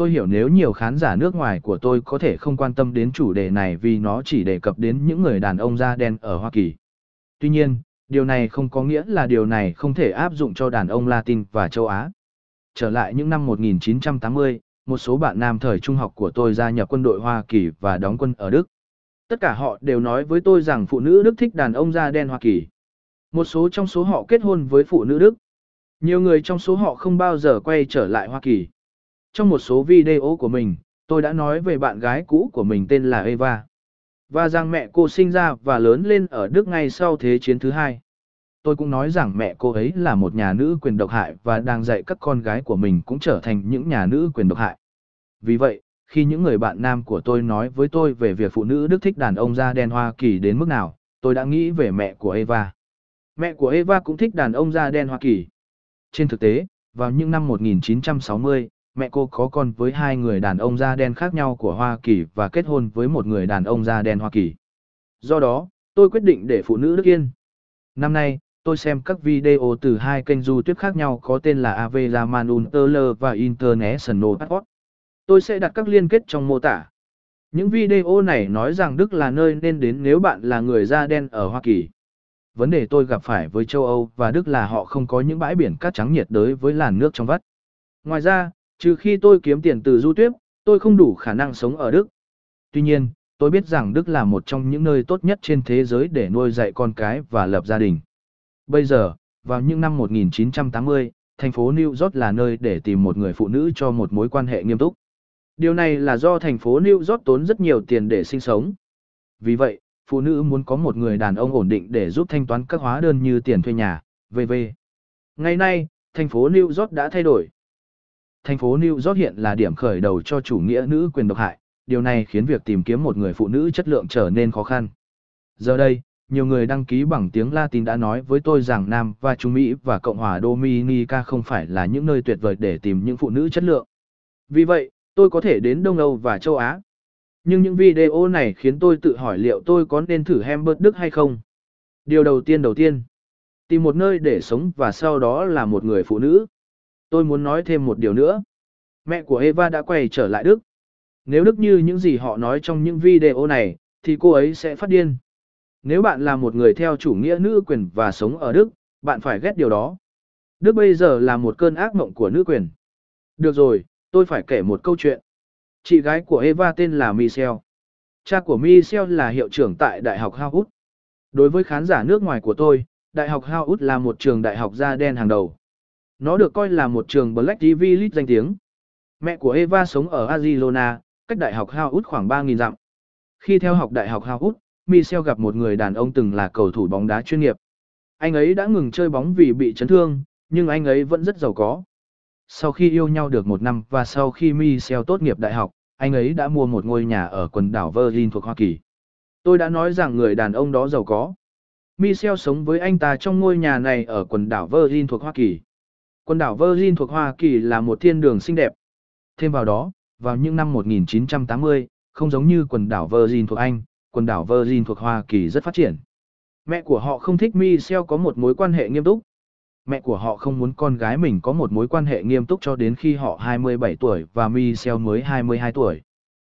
tôi hiểu nếu nhiều khán giả nước ngoài của tôi có thể không quan tâm đến chủ đề này vì nó chỉ đề cập đến những người đàn ông da đen ở Hoa Kỳ. Tuy nhiên, điều này không có nghĩa là điều này không thể áp dụng cho đàn ông Latin và châu Á. Trở lại những năm 1980, một số bạn nam thời trung học của tôi gia nhập quân đội Hoa Kỳ và đóng quân ở Đức. Tất cả họ đều nói với tôi rằng phụ nữ Đức thích đàn ông da đen Hoa Kỳ. Một số trong số họ kết hôn với phụ nữ Đức. Nhiều người trong số họ không bao giờ quay trở lại Hoa Kỳ trong một số video của mình, tôi đã nói về bạn gái cũ của mình tên là Eva. Và rằng mẹ cô sinh ra và lớn lên ở Đức ngay sau Thế chiến thứ hai. Tôi cũng nói rằng mẹ cô ấy là một nhà nữ quyền độc hại và đang dạy các con gái của mình cũng trở thành những nhà nữ quyền độc hại. Vì vậy, khi những người bạn nam của tôi nói với tôi về việc phụ nữ Đức thích đàn ông da đen Hoa Kỳ đến mức nào, tôi đã nghĩ về mẹ của Eva. Mẹ của Eva cũng thích đàn ông da đen Hoa Kỳ. Trên thực tế, vào những năm 1960, mẹ cô có con với hai người đàn ông da đen khác nhau của Hoa Kỳ và kết hôn với một người đàn ông da đen Hoa Kỳ. Do đó, tôi quyết định để phụ nữ Đức Yên. Năm nay, tôi xem các video từ hai kênh YouTube khác nhau có tên là Avela Manun và International Passport. Tôi sẽ đặt các liên kết trong mô tả. Những video này nói rằng Đức là nơi nên đến nếu bạn là người da đen ở Hoa Kỳ. Vấn đề tôi gặp phải với châu Âu và Đức là họ không có những bãi biển cát trắng nhiệt đới với làn nước trong vắt. Ngoài ra, Trừ khi tôi kiếm tiền từ du tuyết, tôi không đủ khả năng sống ở Đức. Tuy nhiên, tôi biết rằng Đức là một trong những nơi tốt nhất trên thế giới để nuôi dạy con cái và lập gia đình. Bây giờ, vào những năm 1980, thành phố New York là nơi để tìm một người phụ nữ cho một mối quan hệ nghiêm túc. Điều này là do thành phố New York tốn rất nhiều tiền để sinh sống. Vì vậy, phụ nữ muốn có một người đàn ông ổn định để giúp thanh toán các hóa đơn như tiền thuê nhà, v.v. Ngày nay, thành phố New York đã thay đổi, thành phố New York hiện là điểm khởi đầu cho chủ nghĩa nữ quyền độc hại, điều này khiến việc tìm kiếm một người phụ nữ chất lượng trở nên khó khăn. Giờ đây, nhiều người đăng ký bằng tiếng Latin đã nói với tôi rằng Nam và Trung Mỹ và Cộng hòa Dominica không phải là những nơi tuyệt vời để tìm những phụ nữ chất lượng. Vì vậy, tôi có thể đến Đông Âu và châu Á. Nhưng những video này khiến tôi tự hỏi liệu tôi có nên thử Hamburg Đức hay không. Điều đầu tiên đầu tiên, tìm một nơi để sống và sau đó là một người phụ nữ tôi muốn nói thêm một điều nữa. Mẹ của Eva đã quay trở lại Đức. Nếu Đức như những gì họ nói trong những video này, thì cô ấy sẽ phát điên. Nếu bạn là một người theo chủ nghĩa nữ quyền và sống ở Đức, bạn phải ghét điều đó. Đức bây giờ là một cơn ác mộng của nữ quyền. Được rồi, tôi phải kể một câu chuyện. Chị gái của Eva tên là Michelle. Cha của Michelle là hiệu trưởng tại Đại học Howard. Đối với khán giả nước ngoài của tôi, Đại học Howard là một trường đại học da đen hàng đầu. Nó được coi là một trường Black TV League danh tiếng. Mẹ của Eva sống ở Arizona, cách đại học Howard khoảng 3.000 dặm. Khi theo học đại học Howard, Michelle gặp một người đàn ông từng là cầu thủ bóng đá chuyên nghiệp. Anh ấy đã ngừng chơi bóng vì bị chấn thương, nhưng anh ấy vẫn rất giàu có. Sau khi yêu nhau được một năm và sau khi Michelle tốt nghiệp đại học, anh ấy đã mua một ngôi nhà ở quần đảo Virgin thuộc Hoa Kỳ. Tôi đã nói rằng người đàn ông đó giàu có. Michelle sống với anh ta trong ngôi nhà này ở quần đảo Virgin thuộc Hoa Kỳ. Quần đảo Virgin thuộc Hoa Kỳ là một thiên đường xinh đẹp. Thêm vào đó, vào những năm 1980, không giống như quần đảo Virgin thuộc Anh, quần đảo Virgin thuộc Hoa Kỳ rất phát triển. Mẹ của họ không thích Michelle có một mối quan hệ nghiêm túc. Mẹ của họ không muốn con gái mình có một mối quan hệ nghiêm túc cho đến khi họ 27 tuổi và Michelle mới 22 tuổi.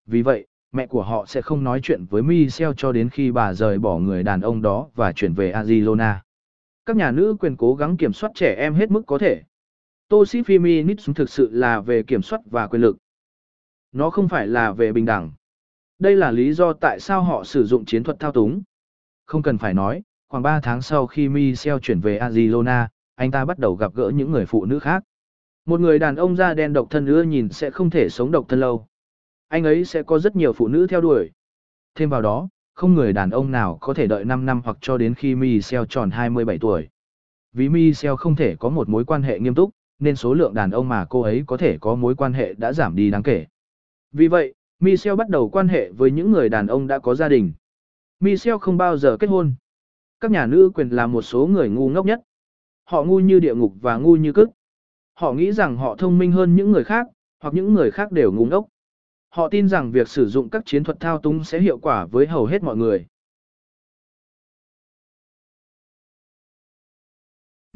Vì vậy, mẹ của họ sẽ không nói chuyện với Michelle cho đến khi bà rời bỏ người đàn ông đó và chuyển về Arizona. Các nhà nữ quyền cố gắng kiểm soát trẻ em hết mức có thể, Toxic Feminism thực sự là về kiểm soát và quyền lực. Nó không phải là về bình đẳng. Đây là lý do tại sao họ sử dụng chiến thuật thao túng. Không cần phải nói, khoảng 3 tháng sau khi Michel chuyển về Arizona, anh ta bắt đầu gặp gỡ những người phụ nữ khác. Một người đàn ông da đen độc thân ưa nhìn sẽ không thể sống độc thân lâu. Anh ấy sẽ có rất nhiều phụ nữ theo đuổi. Thêm vào đó, không người đàn ông nào có thể đợi 5 năm hoặc cho đến khi Michel tròn 27 tuổi. Vì Michel không thể có một mối quan hệ nghiêm túc nên số lượng đàn ông mà cô ấy có thể có mối quan hệ đã giảm đi đáng kể. Vì vậy, Michelle bắt đầu quan hệ với những người đàn ông đã có gia đình. Michelle không bao giờ kết hôn. Các nhà nữ quyền là một số người ngu ngốc nhất. Họ ngu như địa ngục và ngu như cức. Họ nghĩ rằng họ thông minh hơn những người khác, hoặc những người khác đều ngu ngốc. Họ tin rằng việc sử dụng các chiến thuật thao túng sẽ hiệu quả với hầu hết mọi người.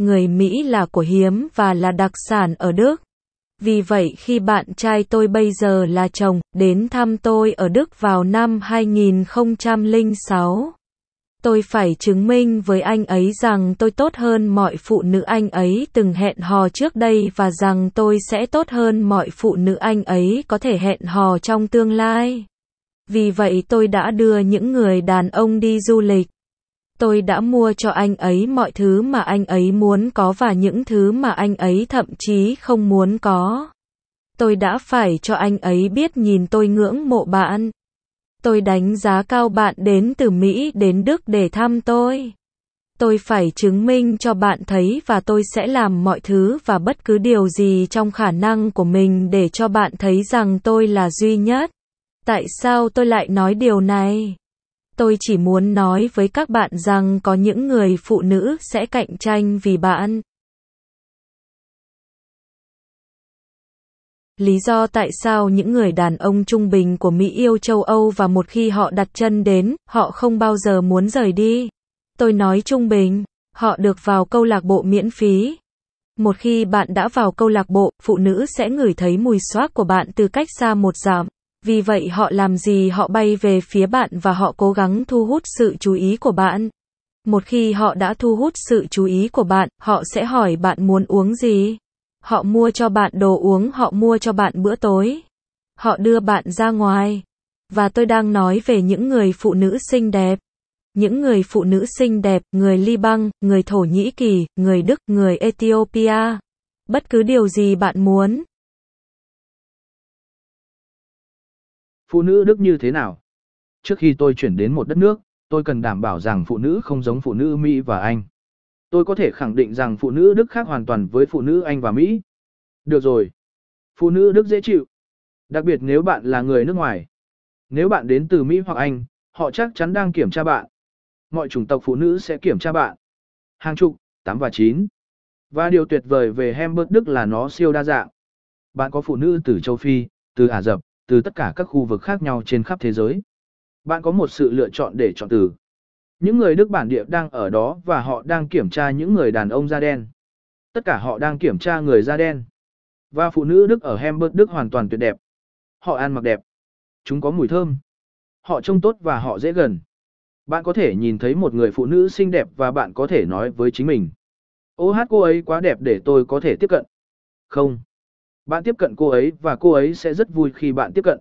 Người Mỹ là của hiếm và là đặc sản ở Đức. Vì vậy khi bạn trai tôi bây giờ là chồng, đến thăm tôi ở Đức vào năm 2006. Tôi phải chứng minh với anh ấy rằng tôi tốt hơn mọi phụ nữ anh ấy từng hẹn hò trước đây và rằng tôi sẽ tốt hơn mọi phụ nữ anh ấy có thể hẹn hò trong tương lai. Vì vậy tôi đã đưa những người đàn ông đi du lịch. Tôi đã mua cho anh ấy mọi thứ mà anh ấy muốn có và những thứ mà anh ấy thậm chí không muốn có. Tôi đã phải cho anh ấy biết nhìn tôi ngưỡng mộ bạn. Tôi đánh giá cao bạn đến từ Mỹ đến Đức để thăm tôi. Tôi phải chứng minh cho bạn thấy và tôi sẽ làm mọi thứ và bất cứ điều gì trong khả năng của mình để cho bạn thấy rằng tôi là duy nhất. Tại sao tôi lại nói điều này? Tôi chỉ muốn nói với các bạn rằng có những người phụ nữ sẽ cạnh tranh vì bạn. Lý do tại sao những người đàn ông trung bình của Mỹ yêu châu Âu và một khi họ đặt chân đến, họ không bao giờ muốn rời đi. Tôi nói trung bình, họ được vào câu lạc bộ miễn phí. Một khi bạn đã vào câu lạc bộ, phụ nữ sẽ ngửi thấy mùi xoác của bạn từ cách xa một dặm vì vậy họ làm gì họ bay về phía bạn và họ cố gắng thu hút sự chú ý của bạn. Một khi họ đã thu hút sự chú ý của bạn, họ sẽ hỏi bạn muốn uống gì. Họ mua cho bạn đồ uống, họ mua cho bạn bữa tối. Họ đưa bạn ra ngoài. Và tôi đang nói về những người phụ nữ xinh đẹp. Những người phụ nữ xinh đẹp, người Liban, người Thổ Nhĩ Kỳ, người Đức, người Ethiopia. Bất cứ điều gì bạn muốn, phụ nữ đức như thế nào trước khi tôi chuyển đến một đất nước tôi cần đảm bảo rằng phụ nữ không giống phụ nữ mỹ và anh tôi có thể khẳng định rằng phụ nữ đức khác hoàn toàn với phụ nữ anh và mỹ được rồi phụ nữ đức dễ chịu đặc biệt nếu bạn là người nước ngoài nếu bạn đến từ mỹ hoặc anh họ chắc chắn đang kiểm tra bạn mọi chủng tộc phụ nữ sẽ kiểm tra bạn hàng chục tám và chín và điều tuyệt vời về hamburg đức là nó siêu đa dạng bạn có phụ nữ từ châu phi từ ả rập từ tất cả các khu vực khác nhau trên khắp thế giới. Bạn có một sự lựa chọn để chọn từ. Những người Đức bản địa đang ở đó và họ đang kiểm tra những người đàn ông da đen. Tất cả họ đang kiểm tra người da đen. Và phụ nữ Đức ở Hamburg Đức hoàn toàn tuyệt đẹp. Họ ăn mặc đẹp. Chúng có mùi thơm. Họ trông tốt và họ dễ gần. Bạn có thể nhìn thấy một người phụ nữ xinh đẹp và bạn có thể nói với chính mình. Ô hát cô ấy quá đẹp để tôi có thể tiếp cận. Không. Bạn tiếp cận cô ấy và cô ấy sẽ rất vui khi bạn tiếp cận.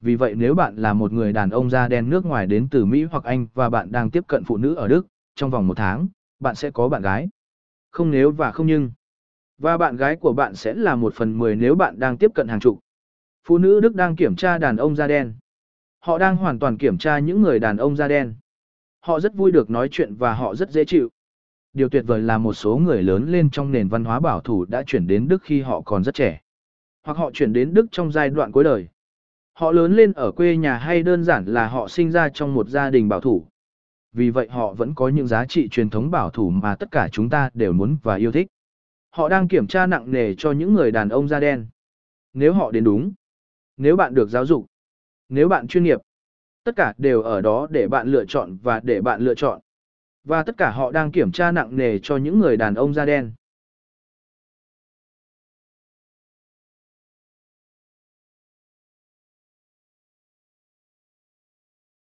Vì vậy nếu bạn là một người đàn ông da đen nước ngoài đến từ Mỹ hoặc Anh và bạn đang tiếp cận phụ nữ ở Đức, trong vòng một tháng, bạn sẽ có bạn gái. Không nếu và không nhưng. Và bạn gái của bạn sẽ là một phần mười nếu bạn đang tiếp cận hàng chục. Phụ nữ Đức đang kiểm tra đàn ông da đen. Họ đang hoàn toàn kiểm tra những người đàn ông da đen. Họ rất vui được nói chuyện và họ rất dễ chịu. Điều tuyệt vời là một số người lớn lên trong nền văn hóa bảo thủ đã chuyển đến Đức khi họ còn rất trẻ hoặc họ chuyển đến Đức trong giai đoạn cuối đời. Họ lớn lên ở quê nhà hay đơn giản là họ sinh ra trong một gia đình bảo thủ. Vì vậy họ vẫn có những giá trị truyền thống bảo thủ mà tất cả chúng ta đều muốn và yêu thích. Họ đang kiểm tra nặng nề cho những người đàn ông da đen. Nếu họ đến đúng, nếu bạn được giáo dục, nếu bạn chuyên nghiệp, tất cả đều ở đó để bạn lựa chọn và để bạn lựa chọn. Và tất cả họ đang kiểm tra nặng nề cho những người đàn ông da đen.